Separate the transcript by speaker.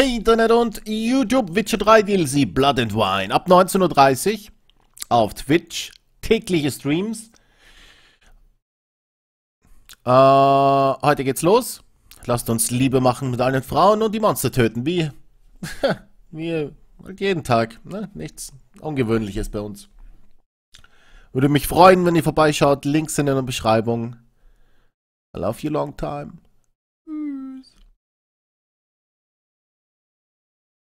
Speaker 1: Hey Internet und YouTube, Witcher 3 DLC Blood and Wine ab 19.30 Uhr auf Twitch, tägliche Streams. Äh, heute geht's los. Lasst uns Liebe machen mit allen Frauen und die Monster töten, wie, wie jeden Tag. Ne? Nichts Ungewöhnliches bei uns. Würde mich freuen, wenn ihr vorbeischaut. Links sind in der Beschreibung. I love you long time.